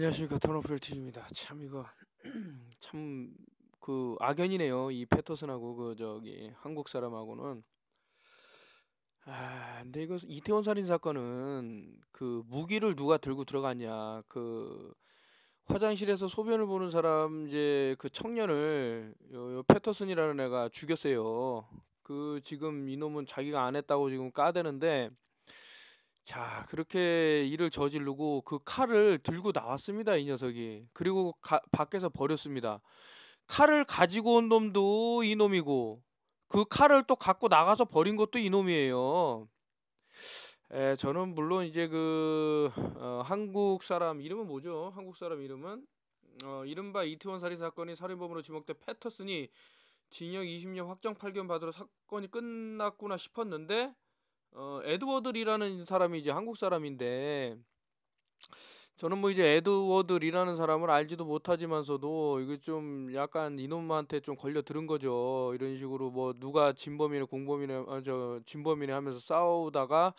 안녕하십니까 턴너플 TV입니다. 참 이거 참 그 악연이네요. 이 패터슨하고 그 저기 한국 사람하고는 아 근데 이거 이태원 살인 사건은 그 무기를 누가 들고 들어갔냐 그 화장실에서 소변을 보는 사람 이제 그 청년을 요, 요 패터슨이라는 애가 죽였어요. 그 지금 이놈은 자기가 안 했다고 지금 까대는데 자, 그렇게 일을 저지르고 그 칼을 들고 나왔습니다. 이 녀석이. 그리고 가, 밖에서 버렸습니다. 칼을 가지고 온 놈도 이놈이고 그 칼을 또 갖고 나가서 버린 것도 이놈이에요. 에, 저는 물론 이제 그 어, 한국 사람 이름은 뭐죠? 한국 사람 이름은 어, 이른바 이태원 살인 사건이 살인범으로 지목된 패터슨이 징역 20년 확정 판결 받으러 사건이 끝났구나 싶었는데 어, 에드워드리라는 사람이 이제 한국 사람인데 저는 뭐 이제 에드워드리라는 사람을 알지도 못하지만서도 이게 좀 약간 이놈한테 좀 걸려 들은 거죠. 이런 식으로 뭐 누가 진범이네 공범이네 아, 저 진범이네 하면서 싸우다가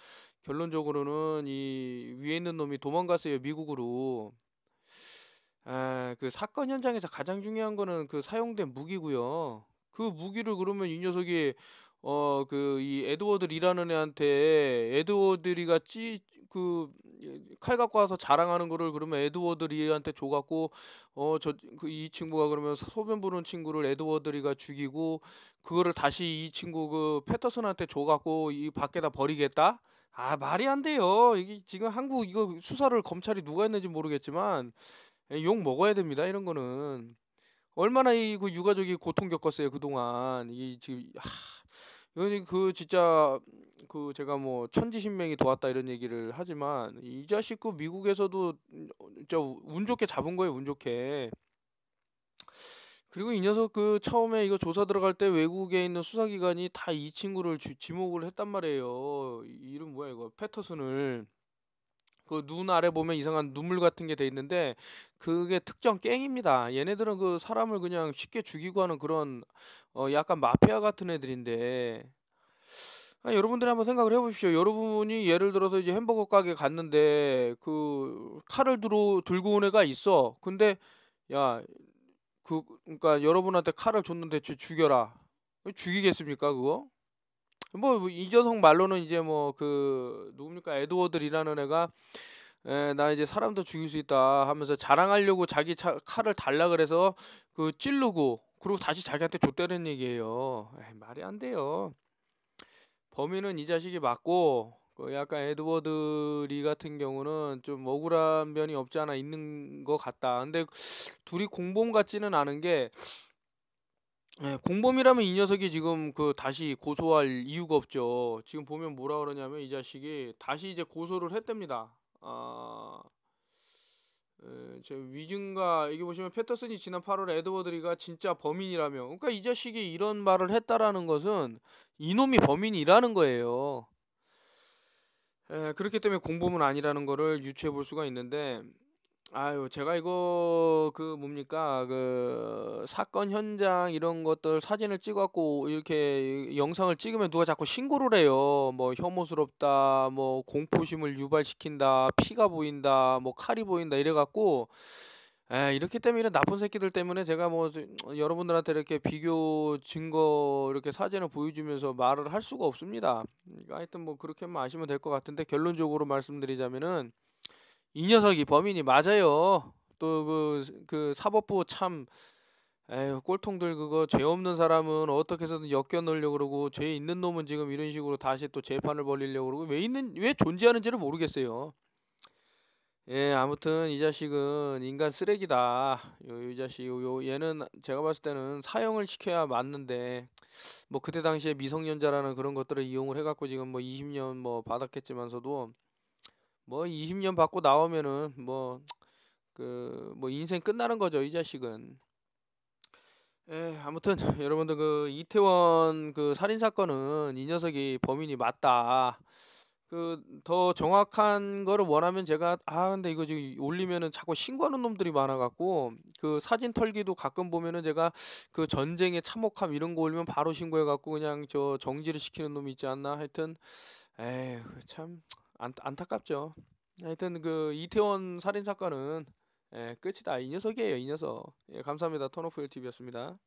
결론적으로는 이 위에 있는 놈이 도망갔어요 미국으로. 아, 그 사건 현장에서 가장 중요한 거는 그 사용된 무기고요. 그 무기를 그러면 이 녀석이 어그이 에드워드 리라는 애한테 에드워드리가 찌 그 칼 갖고 와서 자랑하는 거를 그러면 에드워드 리한테 줘갖고 어 저 그 이 친구가 그러면 소변 부는 친구를 에드워드 리가 죽이고 그거를 다시 이 친구 그 패터슨한테 줘갖고 이 밖에다 버리겠다 아 말이 안 돼요 이게 지금 한국 이거 수사를 검찰이 누가 했는지 모르겠지만 예, 욕 먹어야 됩니다 이런 거는 얼마나 이 그 유가족이 고통 겪었어요 그동안 이 지금 하, 이건 그 진짜 그 제가 뭐 천지신명이 도왔다 이런 얘기를 하지만 이 자식 그 미국에서도 진짜 운 좋게 잡은 거예요 운 좋게 그리고 이 녀석 그 처음에 이거 조사 들어갈 때 외국에 있는 수사기관이 다 이 친구를 지, 목을 했단 말이에요 이름 뭐야 이거 패터슨을 그눈 아래 보면 이상한 눈물 같은 게 돼 있는데 그게 특정 깽입니다. 얘네들은 그 사람을 그냥 쉽게 죽이고 하는 그런 어 약간 마피아 같은 애들인데 아 여러분들이 한번 생각을 해보십시오. 여러분이 예를 들어서 이제 햄버거 가게 갔는데 그 칼을 들어 들고 온 애가 있어. 근데 야 그 그러니까 여러분한테 칼을 줬는데 죽여라. 죽이겠습니까 그거? 뭐 이재성 말로는 이제 뭐 그 누굽니까 에드워드라는 애가 에, 나 이제 사람도 죽일 수 있다 하면서 자랑하려고 자기 차, 칼을 달라 그래서 그 찌르고 그리고 다시 자기한테 줬다는 얘기예요. 에이, 말이 안 돼요. 범인은 이 자식이 맞고 그 약간 에드워드 리 같은 경우는 좀 억울한 면이 없지 않아 있는 것 같다. 근데 둘이 공범 같지는 않은 게 네, 공범이라면 이 녀석이 지금 그 다시 고소할 이유가 없죠. 지금 보면 뭐라 그러냐면 이 자식이 다시 이제 고소를 했답니다. 아, 제 위증과 이게 보시면 패터슨이 지난 8월에 에드워드리가 진짜 범인이라며. 그러니까 이 자식이 이런 말을 했다라는 것은 이놈이 범인이라는 거예요. 에, 그렇기 때문에 공범은 아니라는 거를 유추해 볼 수가 있는데 아유, 제가 이거 그 뭡니까? 그 사건 현장 이런 것들 사진을 찍어 갖고 이렇게 영상을 찍으면 누가 자꾸 신고를 해요. 뭐 혐오스럽다, 뭐 공포심을 유발시킨다, 피가 보인다, 뭐 칼이 보인다 이래 갖고 에, 이렇게 때문에 이런 나쁜 새끼들 때문에 제가 뭐 여러분들한테 이렇게 비교 증거 이렇게 사진을 보여주면서 말을 할 수가 없습니다. 음, 하여튼 뭐 그렇게만 아시면 될 것 같은데 결론적으로 말씀드리자면은 이 녀석이 범인이 맞아요. 또 그그 그 사법부 참 에휴 꼴통들 그거 죄 없는 사람은 어떻게 해서든 엮여 놓으려고 그러고 죄 있는 놈은 지금 이런 식으로 다시 또 재판을 벌리려고 그러고 왜 있는 왜 존재하는지를 모르겠어요. 예 아무튼 이 자식은 인간 쓰레기다. 요, 이 자식 요, 요 얘는 제가 봤을 때는 사형을 시켜야 맞는데 뭐 그때 당시에 미성년자라는 그런 것들을 이용을 해갖고 지금 뭐 20년 뭐 받았겠지만서도 뭐 20년 받고 나오면은 뭐그뭐 그 뭐 인생 끝나는 거죠 이 자식은. 에 아무튼 여러분들 그 이태원 그 살인 사건은 이 녀석이 범인이 맞다. 그 더 정확한 거를 원하면 제가 아 근데 이거 지금 올리면은 자꾸 신고하는 놈들이 많아갖고 그 사진 털기도 가끔 보면은 제가 그 전쟁의 참혹함 이런 거 올리면 바로 신고해갖고 그냥 저 정지를 시키는 놈이 있지 않나 하여튼 에휴 참 안, 안타깝죠. 하여튼 그 이태원 살인 사건은 예, 끝이다. 이 녀석이에요, 이 녀석. 예, 감사합니다. 턴오프 t v 였습니다